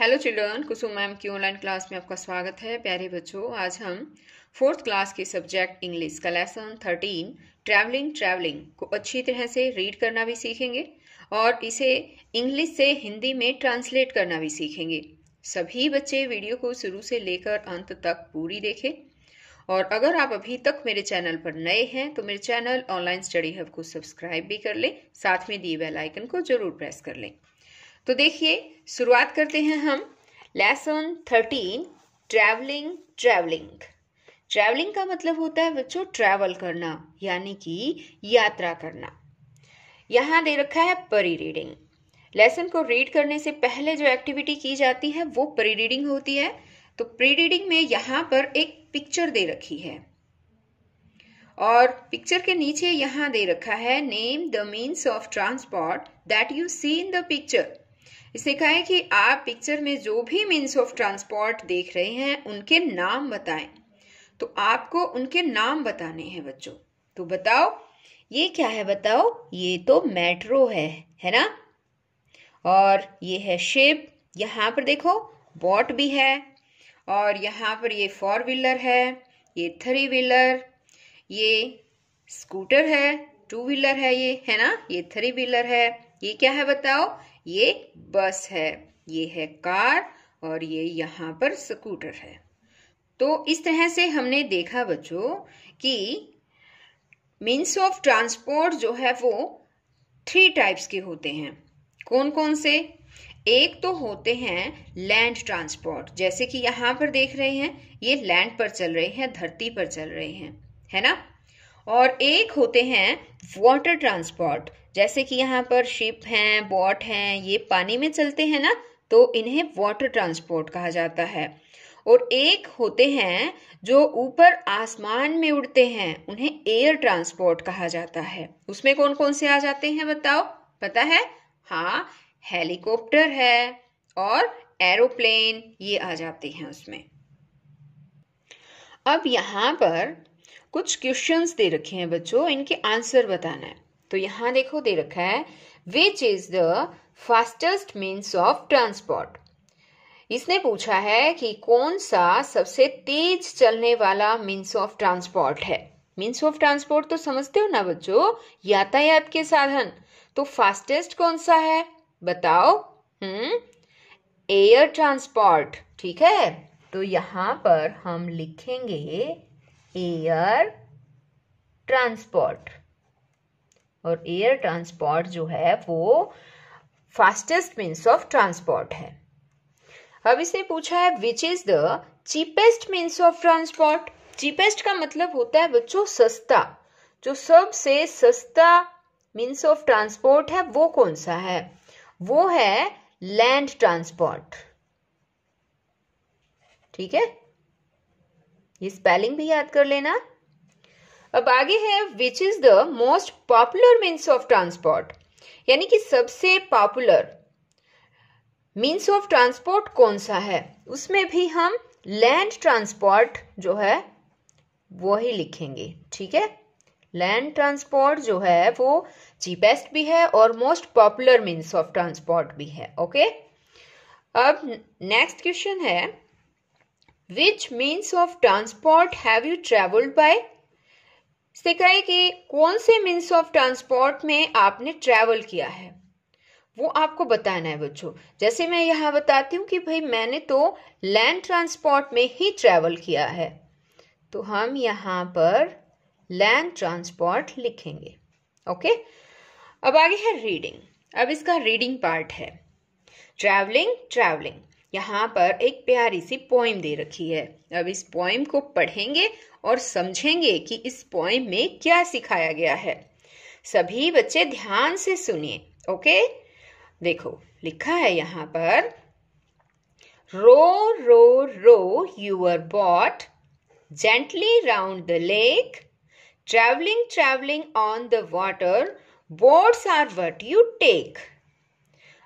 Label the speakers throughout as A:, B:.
A: hello children Kusum ma'am की online class में आपका स्वागत है प्यारे बच्चों आज हम फोर्थ क्लास के सब्जेक्ट इंग्लिश का लेसन थर्टीन ट्रैवलिंग ट्रैवलिंग को अच्छी तरह से रीड करना भी सीखेंगे और इसे इंग्लिश से हिंदी में ट्रांसलेट करना भी सीखेंगे सभी बच्चे वीडियो को शुरू से लेकर अंत तक पूरी देखें और अगर आप अभी तक मेरे चैनल पर नए हैं तो मेरे चैनल ऑनलाइन स्टडी हब को सब्सक्राइब भी कर लें साथ में दिए बेल आइकन को जरूर प्रेस कर लें तो देखिए शुरुआत करते हैं हम lesson thirteen travelling travelling travelling का मतलब होता है बच्चों ट्रैवल करना यानी कि यात्रा करना यहाँ दे रखा है परी रीडिंग लेसन को रीड करने से पहले जो एक्टिविटी की जाती है वो परी रीडिंग होती है तो प्री रीडिंग में यहाँ पर एक पिक्चर दे रखी है और पिक्चर के नीचे यहाँ दे रखा है name the means of transport that you see in the picture इसने कहा कि आप पिक्चर में जो भी मीन्स ऑफ ट्रांसपोर्ट देख रहे हैं उनके नाम बताएं तो आपको उनके नाम बताने हैं बच्चों तो बताओ ये क्या है बताओ ये तो मेट्रो है है ना और ये है शिप यहाँ पर देखो बॉट भी है और यहाँ पर ये फोर व्हीलर है ये थ्री व्हीलर ये स्कूटर है टू व्हीलर है ये है ना ये थ्री व्हीलर है ये क्या है बताओ ये बस है ये है कार और ये यहाँ पर स्कूटर है तो इस तरह से हमने देखा बच्चों कि मीन्स ऑफ ट्रांसपोर्ट जो है वो थ्री टाइप्स के होते हैं कौन कौन से एक तो होते हैं लैंड ट्रांसपोर्ट जैसे कि यहाँ पर देख रहे हैं ये लैंड पर चल रहे हैं धरती पर चल रहे हैं है ना और एक होते हैं वाटर ट्रांसपोर्ट जैसे कि यहाँ पर शिप हैं बॉट हैं ये पानी में चलते हैं ना तो इन्हें वाटर ट्रांसपोर्ट कहा जाता है और एक होते हैं जो ऊपर आसमान में उड़ते हैं उन्हें एयर ट्रांसपोर्ट कहा जाता है उसमें कौन कौन से आ जाते हैं बताओ पता है हाँ हेलीकॉप्टर है और एरोप्लेन ये आ जाते हैं उसमें अब यहाँ पर कुछ क्वेश्चंस दे रखे हैं बच्चों इनके आंसर बताना है तो यहाँ देखो दे रखा है which is the fastest means of transport इसने पूछा है कि कौन सा सबसे तेज चलने वाला मीन्स ऑफ ट्रांसपोर्ट है मीन्स ऑफ ट्रांसपोर्ट तो समझते हो ना बच्चों यातायात के साधन तो फास्टेस्ट कौन सा है बताओ हम्म एयर ट्रांसपोर्ट ठीक है तो यहां पर हम लिखेंगे एयर ट्रांसपोर्ट और एयर ट्रांसपोर्ट जो है वो फास्टेस्ट मीन्स ऑफ ट्रांसपोर्ट है अब इसने पूछा है which is the cheapest means of transport cheapest का मतलब होता है बच्चों सस्ता जो सबसे सस्ता मीन्स ऑफ ट्रांसपोर्ट है वो कौन सा है वो है लैंड ट्रांसपोर्ट ठीक है ये स्पेलिंग भी याद कर लेना अब आगे है which is the most popular means of transport यानी कि सबसे पॉपुलर मीन्स ऑफ ट्रांसपोर्ट कौन सा है उसमें भी हम लैंड ट्रांसपोर्ट जो है वो ही लिखेंगे ठीक है लैंड ट्रांसपोर्ट जो है वो चीपेस्ट भी है और most popular means of transport भी है ओके अब नेक्स्ट क्वेश्चन है which means of transport have you travelled by सिखाए कि कौन से मीन्स ऑफ ट्रांसपोर्ट में आपने ट्रैवल किया है वो आपको बताना है बच्चों जैसे मैं यहाँ बताती हूँ कि भाई मैंने तो लैंड ट्रांसपोर्ट में ही ट्रैवल किया है तो हम यहाँ पर लैंड ट्रांसपोर्ट लिखेंगे ओके अब आगे है रीडिंग अब इसका रीडिंग पार्ट है ट्रैवलिंग ट्रैवलिंग यहाँ पर एक प्यारी सी पोइम दे रखी है अब इस पोइम को पढ़ेंगे और समझेंगे कि इस पोइम में क्या सिखाया गया है सभी बच्चे ध्यान से सुनिए ओके देखो लिखा है यहाँ पर row row row your boat gently round the lake travelling travelling on the water boats are what you take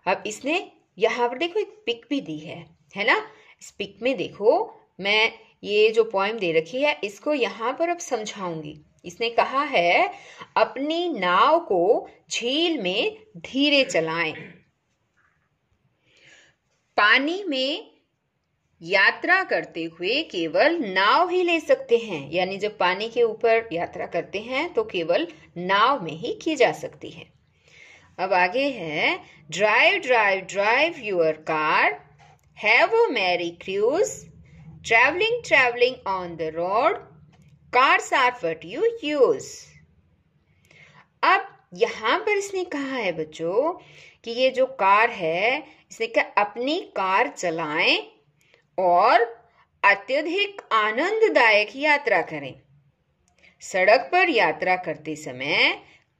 A: अब इसने यहाँ पर देखो एक पिक भी दी है है ना इस पिक में देखो मैं ये जो पॉइंट दे रखी है इसको यहाँ पर अब समझाऊंगी इसने कहा है अपनी नाव को झील में धीरे चलाएं पानी में यात्रा करते हुए केवल नाव ही ले सकते हैं यानी जब पानी के ऊपर यात्रा करते हैं तो केवल नाव में ही की जा सकती है अब आगे है drive drive drive your car have a merry cruise travelling travelling on the road cars are what you use अब यहां पर इसने कहा है बच्चों कि ये जो कार है इसने कहा अपनी कार चलाएं और अत्यधिक आनंददायक यात्रा करें सड़क पर यात्रा करते समय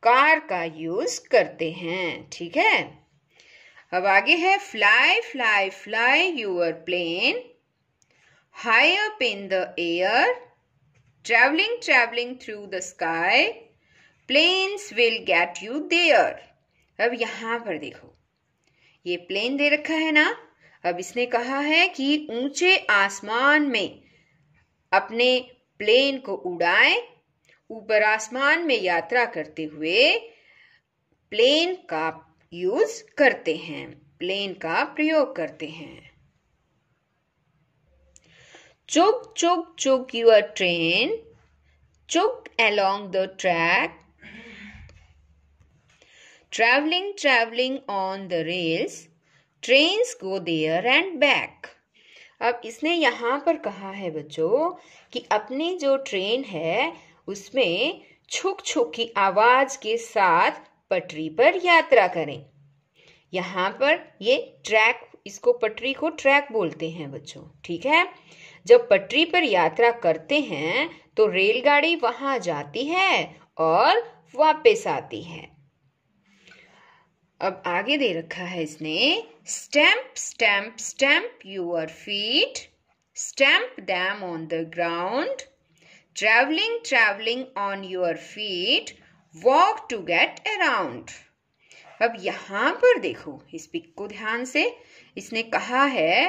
A: कार का यूज करते हैं ठीक है अब आगे है fly fly fly your plane high up in the air travelling travelling through the sky planes will get you there अब यहां पर देखो ये प्लेन दे रखा है ना अब इसने कहा है कि ऊंचे आसमान में अपने प्लेन को उड़ाएं ऊपर आसमान में यात्रा करते हुए प्लेन का यूज करते हैं प्लेन का प्रयोग करते हैं chug chug chug your train chug along the track travelling travelling on the rails trains go there and back अब इसने यहां पर कहा है बच्चों कि अपनी जो ट्रेन है उसमें छुक छुक की आवाज के साथ पटरी पर यात्रा करें यहाँ पर ये ट्रैक इसको पटरी को ट्रैक बोलते हैं बच्चों ठीक है जब पटरी पर यात्रा करते हैं तो रेलगाड़ी वहां जाती है और वापस आती है अब आगे दे रखा है इसने stamp stamp stamp your feet stamp them on the ground traveling traveling on your feet walk to get around अब यहां पर देखो इस पिक को ध्यान से इसने कहा है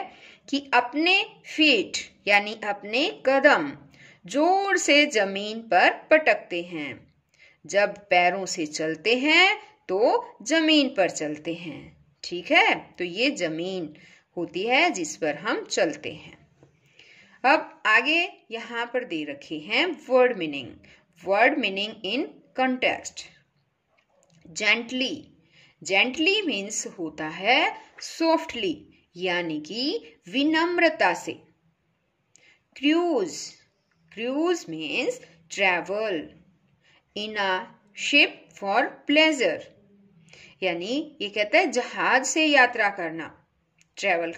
A: कि अपने फीट यानी अपने कदम जोर से जमीन पर पटकते हैं जब पैरों से चलते हैं तो जमीन पर चलते हैं ठीक है तो ये जमीन होती है जिस पर हम चलते हैं अब आगे यहाँ पर दे रखे हैं word meaning word meaning in context gently gently means होता है सॉफ्टली यानी कि विनम्रता से cruise cruise means travel in a ship for pleasure यानी ये कहता है जहाज से यात्रा करना ट्रेवल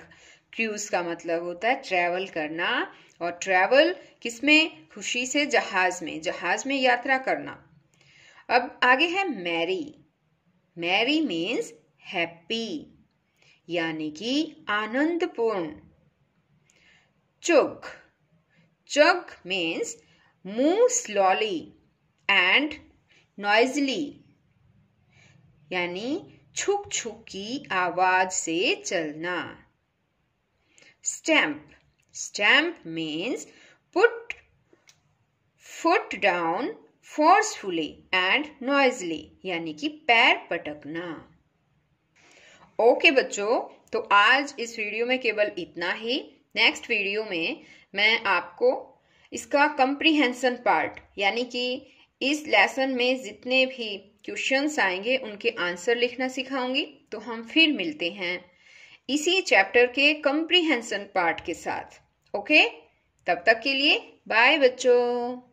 A: क्रूज का मतलब होता है ट्रैवल करना और ट्रैवल किसमें खुशी से जहाज में जहाज में यात्रा करना अब आगे है मैरी मैरी मीन्स हैप्पी यानी कि आनंदपूर्ण chug chug means move slowly and noisily यानी छुक छुक की आवाज से चलना stamp stamp means put foot down forcefully and noisily यानी कि पैर पटकना ओके बच्चों तो आज इस वीडियो में केवल इतना ही नेक्स्ट वीडियो में मैं आपको इसका कंप्रीहेंसन पार्ट यानी कि इस लेसन में जितने भी क्वेश्चंस आएंगे उनके आंसर लिखना सिखाऊंगी तो हम फिर मिलते हैं इसी चैप्टर के कंप्रीहेंशन पार्ट के साथ ओके तब तक के लिए बाय बच्चों